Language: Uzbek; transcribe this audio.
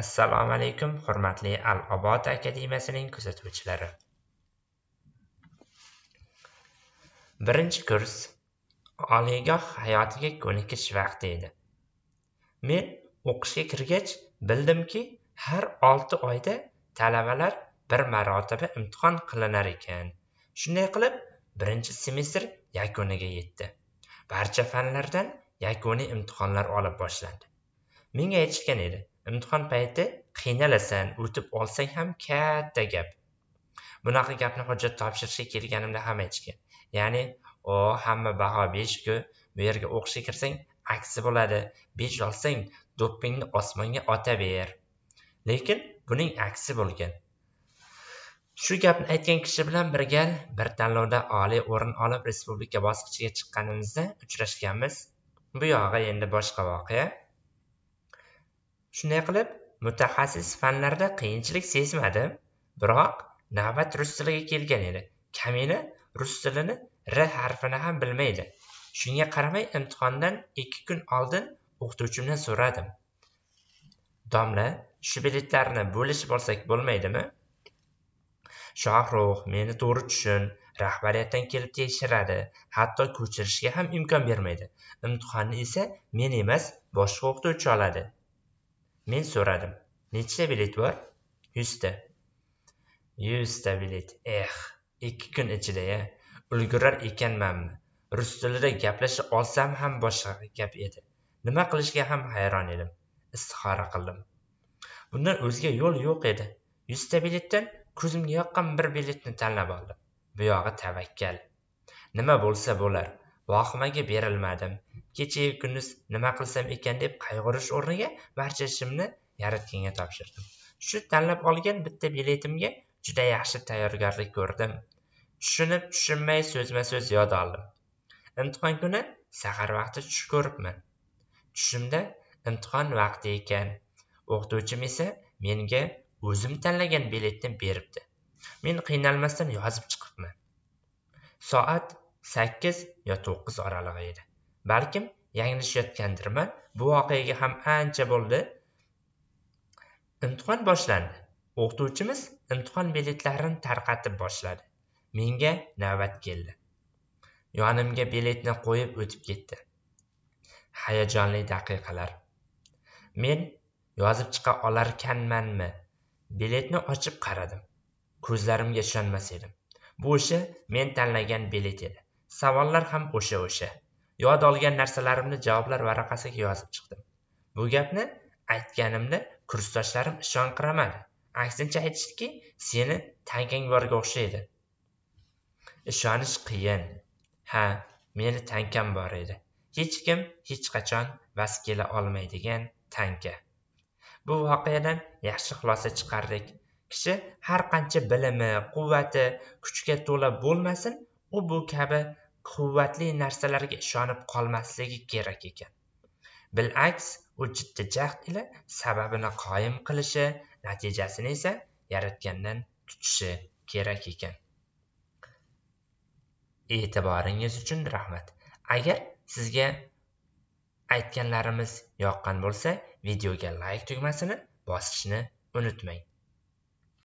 assalomu alaykum hurmatli al obod akademiyasining kuzatuvchilari birinchi kurs oliygoh hayotiga ko'nikish vaqti edi men o'qishga kirgach bildimki har olti oyda talabalar bir marotaba imtihon qilinar ekan shunday qilib birinchi semestr yakuniga yetdi barcha fanlardan yakuniy imtihonlar olib boshlandi menga aytishgan edi imtihon payti qiynalasan o'tib olsang ham katta gap bunaqa gapni hujjat topshirishga kelganimda ham aytishgan ya'ni o hamma baho beshku ku bu yerga o'qishga kirsang aksi bo'ladi besh olsang do'ppingni osmonga ber lekin buning aksi bo'lgan shu gapni aytgan kishi bilan bir gal bir tanlovda oliy o'rin olib respublika bosqichiga chiqqanimizda uchrashganmiz bu yog'i endi boshqa voqea Shunday qilib, mutaxassis fanlarda qiyinchilik sezmadi, biroq navbat rus tiliga kelgan edi. kamina rus tilini r harfini ham bilmaydi. Shunga qaramay imtihondan 2 kun oldin o'qituvchimdan so'radim. Domla, shu biletlarni bo'lishib olsak bo'lmaydimi? shohruh meni to'g'ri tushun, rahbariyatdan kelib tekshiradi, hatto ko'chirishga ham imkon bermaydi. Imtihonni esa men emas, boshqa o'qituvchi oladi. Men so'radim. Nechta bilet bor? 100 ta. 100 ta bilet. Eh, 2 kun ichida-ya. Ulgurar ekanmanmi? Rus tilida gaplasha olsam ham boshqa gap edi. Nima qilishga ham hayron edim. Istixora qildim. Bundan o'zga yo'l yo'q edi. 100 ta biletdan ko'zimga yoqqan bir biletni tanlab oldim. Bu yog'i tavakkal. Nima bo'lsa bo'lar. Vahimaga berilmadim. kechayu kunduz nima qilsam ekan deb qayg'urish o'rniga barcha ishimni yaratganga topshirdim shu tanlab olgan bitta biletimga juda yaxshi tayyorgarlik ko'rdim tushunib tushunmay so'zma so'z yod oldim imtihon kuni sahar vaqti tush ko'ribman tushimda imtihon vaqti ekan o'qituvchim esa menga o'zim tanlagan biletni beribdi men qiynalmasdan yozib chiqibman soat sakkiz yo to'qqiz oralig'i edi balkim yanglishayotgandirman bu voqeaga ham ancha bo'ldi imtihon boshlandi o'qituvchimiz imtihon biletlarini tarqatib boshladi menga navbat keldi yonimga biletni qo'yib o'tib ketdi hayajonli daqiqalar men yozib chiqa olarkanmanmi biletni ochib qaradim ko'zlarimga ishonmas edim bu o'sha men tanlagan bilet edi savollar ham o'sha o'sha yod olgan narsalarimni javoblar varaqasiga yozib chiqdim bu gapni aytganimda kursdoshlarim ishonqiramadi aksincha aytishdiki seni tankang borga o'xshaydi ishonish qiyin ha meni tankam bor edi hech kim hech qachon vas kela olmaydigan tanka bu voqeadan yaxshi xulosa chiqardik kishi har qancha bilimi quvvati kuchga to'la bo'lmasin u bu kabi quvvatli narsalarga ishonib qolmasligi kerak ekan bilaks u jiddi jahd ila sababini qoyim qilishi natijasini esa yaratgandan kutishi kerak ekan e'tiboringiz uchun rahmat agar sizga aytganlarimiz yoqqan bo'lsa videoga layk tugmasini bosishni unutmang